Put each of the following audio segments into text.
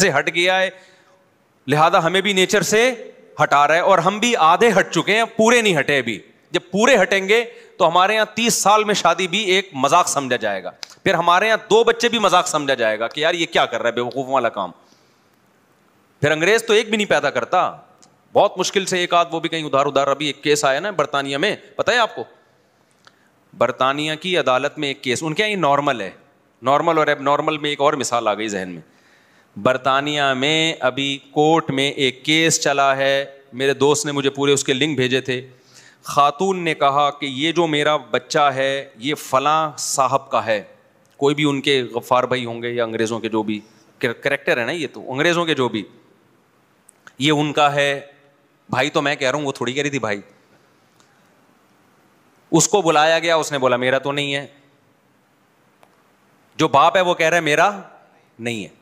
से हट गया है लिहाजा हमें भी नेचर से हटा रहा है और हम भी आधे हट चुके हैं पूरे नहीं हटे अभी जब पूरे हटेंगे तो हमारे यहाँ तीस साल में शादी भी एक मजाक समझा जाएगा फिर हमारे यहाँ दो बच्चे भी मजाक समझा जाएगा कि यार ये क्या कर रहा है बेवकूफ़ वाला काम फिर अंग्रेज तो एक भी नहीं पैदा करता बहुत मुश्किल से एक आध वो भी कहीं उधार उधार अभी एक केस आया ना बरतानिया में पता है आपको बरतानिया की अदालत में एक केस उनके यहाँ नॉर्मल है नॉर्मल और एब नॉर्मल में एक और मिसाल आ गई जहन में बरतानिया में अभी कोर्ट में एक केस चला है मेरे दोस्त ने मुझे पूरे उसके लिंक भेजे थे खातून ने कहा कि ये जो मेरा बच्चा है ये फ़लाँ साहब का है कोई भी उनके गफ़ार भाई होंगे या अंग्रेज़ों के जो भी करेक्टर है ना ये तो अंग्रेज़ों के जो भी ये उनका है भाई तो मैं कह रहा हूँ वो थोड़ी कह रही थी भाई उसको बुलाया गया उसने बोला मेरा तो नहीं है जो बाप है वो कह रहा है मेरा नहीं है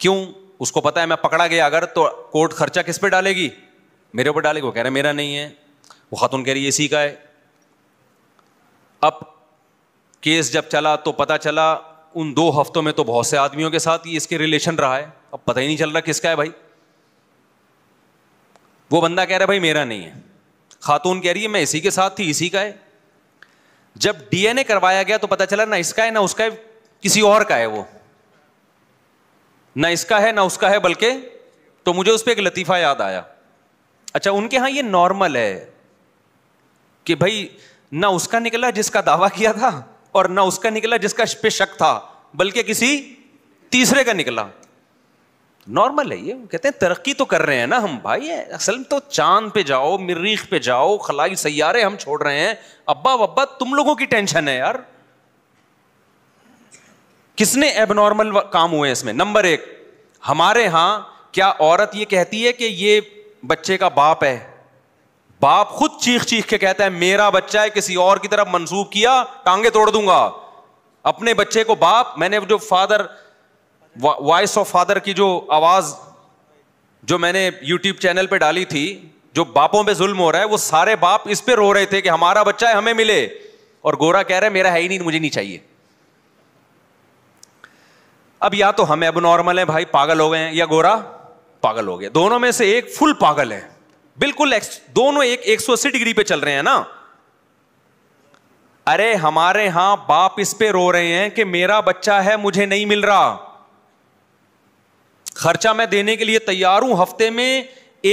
क्यों उसको पता है मैं पकड़ा गया अगर तो कोर्ट खर्चा किस पे डालेगी मेरे ऊपर डालेगी वो कह रहे मेरा नहीं है वो खातून कह रही है इसी का है अब केस जब चला तो पता चला उन दो हफ्तों में तो बहुत से आदमियों के साथ ही इसके रिलेशन रहा है अब पता ही नहीं चल रहा किसका है भाई वो बंदा कह रहा है भाई मेरा नहीं है खातून कह रही है मैं इसी के साथ थी इसी का है जब डीएनए करवाया गया तो पता चला ना इसका है ना उसका है किसी और का है वो ना इसका है ना उसका है बल्कि तो मुझे उस पर एक लतीफ़ा याद आया अच्छा उनके यहाँ ये नॉर्मल है कि भाई ना उसका निकला जिसका दावा किया था और ना उसका निकला जिसका पे शक था बल्कि किसी तीसरे का निकला नॉर्मल है ये कहते हैं तरक्की तो कर रहे हैं ना हम भाई असल में तो चांद पे जाओ मरीख पे जाओ खलाई सैारे हम छोड़ रहे हैं अब्बा वब्बा तुम लोगों की टेंशन है यार किसने एबनॉर्मल काम हुए इसमें नंबर एक हमारे यहां क्या औरत ये कहती है कि ये बच्चे का बाप है बाप खुद चीख चीख के कहता है मेरा बच्चा है किसी और की तरफ मंसूब किया टांगे तोड़ दूंगा अपने बच्चे को बाप मैंने जो फादर वॉइस ऑफ फादर की जो आवाज जो मैंने यूट्यूब चैनल पे डाली थी जो बापों पे जुल्म हो रहा है वो सारे बाप इस पे रो रहे थे कि हमारा बच्चा है हमें मिले और गोरा कह रहा है मेरा है ही नहीं मुझे नहीं चाहिए अब या तो हम एबनॉर्मल हैं भाई पागल हो गए हैं या गोरा पागल हो गया दोनों में से एक फुल पागल है बिल्कुल दोनों एक 180 डिग्री पे चल रहे हैं ना अरे हमारे यहां बाप इस पे रो रहे हैं कि मेरा बच्चा है मुझे नहीं मिल रहा खर्चा मैं देने के लिए तैयार हूं हफ्ते में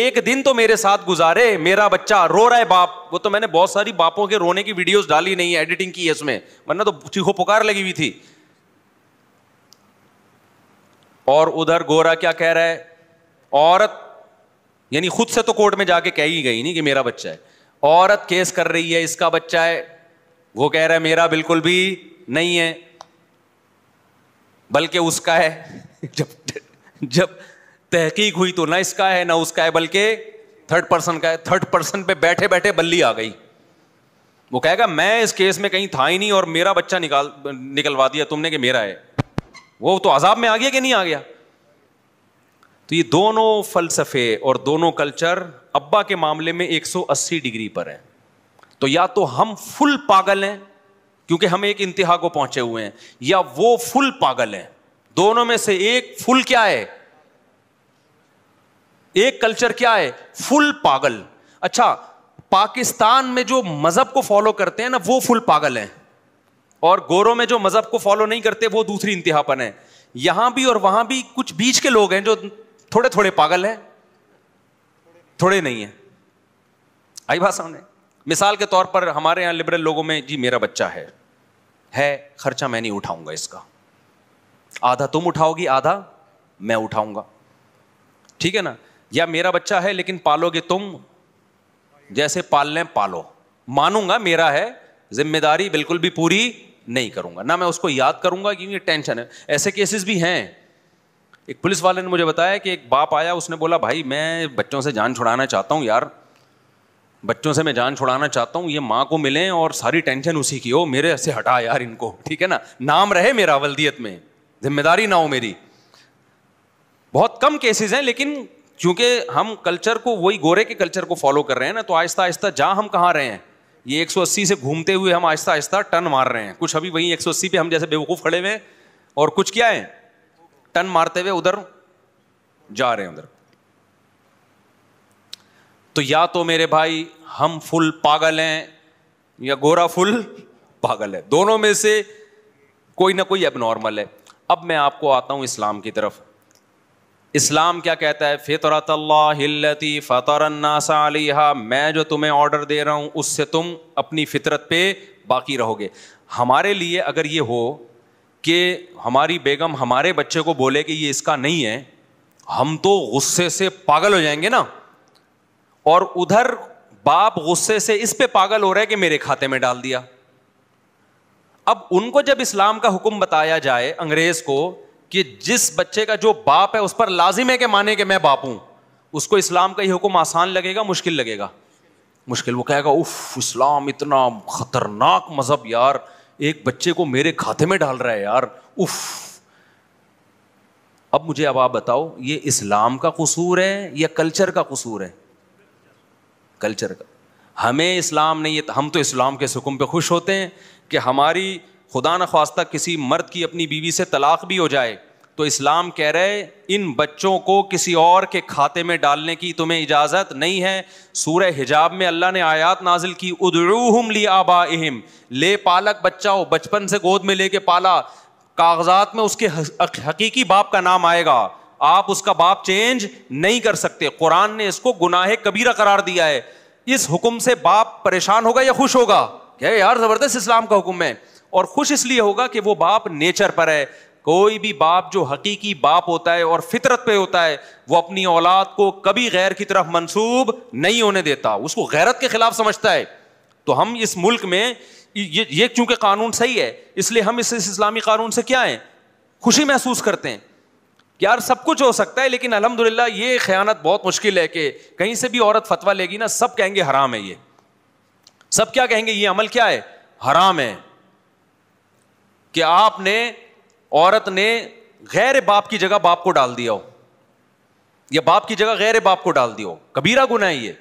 एक दिन तो मेरे साथ गुजारे मेरा बच्चा रो रहा है बाप वो तो मैंने बहुत सारी बापों के रोने की वीडियोस डाली नहीं है एडिटिंग की है इसमें वरना तो चीखो पुकार लगी हुई थी और उधर गोरा क्या कह रहा है औरत यानी खुद से तो कोर्ट में जाके कह ही गई नहीं कि मेरा बच्चा है औरत केस कर रही है इसका बच्चा है वो कह रहा है मेरा बिल्कुल भी नहीं है बल्कि उसका है जब जब तहकीक हुई तो ना इसका है ना उसका है बल्कि थर्ड पर्सन का है थर्ड पर्सन पे बैठे बैठे बल्ली आ गई वो कहेगा मैं इस केस में कहीं था ही नहीं और मेरा बच्चा निकाल निकलवा दिया तुमने कि मेरा है वो तो अजाब में आ गया कि नहीं आ गया तो ये दोनों फलसफे और दोनों कल्चर अब्बा के मामले में 180 डिग्री पर है तो या तो हम फुल पागल हैं क्योंकि हम एक इंतहा को पहुंचे हुए हैं या वो फुल पागल हैं दोनों में से एक फुल क्या है एक कल्चर क्या है फुल पागल अच्छा पाकिस्तान में जो मजहब को फॉलो करते हैं ना वो फुल पागल हैं और गोरों में जो मज़हब को फॉलो नहीं करते वो दूसरी इंतहापन है यहां भी और वहां भी कुछ बीच के लोग हैं जो थोड़े थोड़े पागल हैं थोड़े नहीं है आई बात सामने मिसाल के तौर पर हमारे यहां लिबरल लोगों में जी मेरा बच्चा है है खर्चा मैं नहीं उठाऊंगा इसका आधा तुम उठाओगी आधा मैं उठाऊंगा ठीक है ना या मेरा बच्चा है लेकिन पालोगे तुम जैसे पाल लें पालो मानूंगा मेरा है जिम्मेदारी बिल्कुल भी पूरी नहीं करूंगा ना मैं उसको याद करूंगा क्योंकि टेंशन है ऐसे केसेस भी हैं एक पुलिस वाले ने मुझे बताया कि एक बाप आया उसने बोला भाई मैं बच्चों से जान छुड़ाना चाहता हूँ यार बच्चों से मैं जान छुड़ाना चाहता हूँ ये माँ को मिलें और सारी टेंशन उसी की हो मेरे से हटा यार इनको ठीक है ना नाम रहे मेरा वल्दियत में जिम्मेदारी ना हो मेरी बहुत कम केसेस हैं लेकिन क्योंकि हम कल्चर को वही गोरे के कल्चर को फॉलो कर रहे हैं ना तो आहिस्ता आहिस्ता जहाँ हम कहाँ रहे हैं ये 180 से घूमते हुए हम आहिस्ता आहिस्ता टन मार रहे हैं कुछ अभी वहीं 180 पे हम जैसे बेवकूफ़ खड़े हुए हैं और कुछ क्या है टन मारते हुए उधर जा रहे हैं उधर तो या तो मेरे भाई हम फुल पागल हैं या गोरा फुल पागल है दोनों में से कोई ना कोई नॉर्मल है अब मैं आपको आता हूं इस्लाम की तरफ इस्लाम क्या कहता है फितरत हिल्लती फ़तरन्नासा मैं जो तुम्हें ऑर्डर दे रहा हूँ उससे तुम अपनी फितरत पे बाकी रहोगे हमारे लिए अगर ये हो कि हमारी बेगम हमारे बच्चे को बोले कि ये इसका नहीं है हम तो गुस्से से पागल हो जाएंगे ना और उधर बाप गुस्से से इस पे पागल हो रहा है कि मेरे खाते में डाल दिया अब उनको जब इस्लाम का हुक्म बताया जाए अंग्रेज को कि जिस बच्चे का जो बाप है उस पर लाजिम है कि माने के मैं बाप हूं उसको इस्लाम का ही हुक्म आसान लगेगा मुश्किल लगेगा मुश्किल वो कहेगा उफ इस्लाम इतना खतरनाक मजहब यार एक बच्चे को मेरे खाते में डाल रहा है यार उफ अब मुझे अब आप बताओ ये इस्लाम का कसूर है या कल्चर का कसूर है कल्चर का हमें इस्लाम नहीं है हम तो इस्लाम के सुकून पे खुश होते हैं कि हमारी खुदा न खास्ता किसी मर्द की अपनी बीवी से तलाक भी हो जाए तो इस्लाम कह रहे इन बच्चों को किसी और के खाते में डालने की तुम्हें इजाज़त नहीं है सूर्य हिजाब में अल्लाह ने आयात नाजिल की उदरूहम ली आबा अहम ले पालक बच्चा हो बचपन से गोद में लेके पाला कागजात में उसके हकीकी बाप का नाम आएगा आप उसका बाप चेंज नहीं कर सकते कुरान ने इसको गुनाहे कबीरा करार दिया है इस हुक्म से बाप परेशान होगा या खुश होगा क्या यार ज़बरदस्त इस्लाम का हुक्म है और खुश इसलिए होगा कि वो बाप नेचर पर है कोई भी बाप जो हकीकी बाप होता है और फितरत पे होता है वो अपनी औलाद को कभी गैर की तरफ मंसूब नहीं होने देता उसको गैरत के खिलाफ समझता है तो हम इस मुल्क में ये ये चूंकि कानून सही है इसलिए हम इस, इस इस्लामी कानून से क्या है खुशी महसूस करते हैं यार सब कुछ हो सकता है लेकिन अलहमदिल्ला ये खयानत बहुत मुश्किल है कि कहीं से भी औरत फतवा लेगी ना सब कहेंगे हराम है ये सब क्या कहेंगे ये अमल क्या है हराम है कि आपने औरत ने गैर बाप की जगह बाप को डाल दिया हो या बाप की जगह गैर बाप को डाल दिया हो कबीरा गुना है ये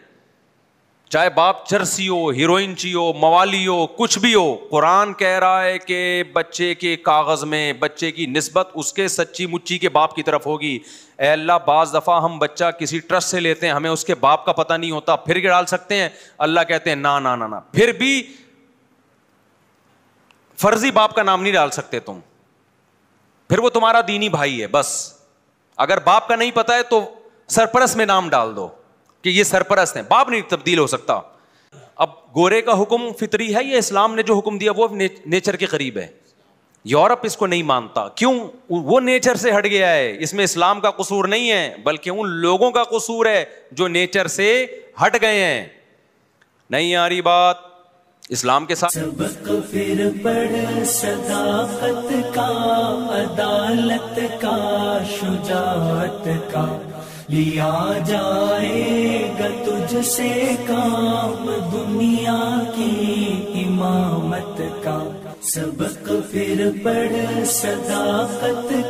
चाहे बाप चरसी हो हीरोइन ची हो मवाली हो कुछ भी हो कुरान कह रहा है कि बच्चे के कागज़ में बच्चे की नस्बत उसके सच्ची मुच्ची के बाप की तरफ होगी अल्लाह बाज़ दफ़ा हम बच्चा किसी ट्रस्ट से लेते हैं हमें उसके बाप का पता नहीं होता फिर के डाल सकते हैं अल्लाह कहते हैं ना ना ना ना फिर भी फर्जी बाप का नाम नहीं डाल सकते तुम फिर वो तुम्हारा दीनी भाई है बस अगर बाप का नहीं पता है तो सरपरस में नाम डाल दो कि ये सरपरस है बाप नहीं तब्दील हो सकता अब गोरे का हुक्म फितरी है या इस्लाम ने जो हुक्म दिया वो ने, नेचर के करीब है यूरोप इसको नहीं मानता क्यों वो नेचर से हट गया है इसमें इस्लाम का कसूर नहीं है बल्कि उन लोगों का कसूर है जो नेचर से हट गए हैं नहीं आ रही बात इस्लाम के साथ फिर पढ़ सदाकत का अदालत का शुजात का लिया जाएगा तुझसे काम दुनिया की इमामत का सबक फिर पढ़ सदाकत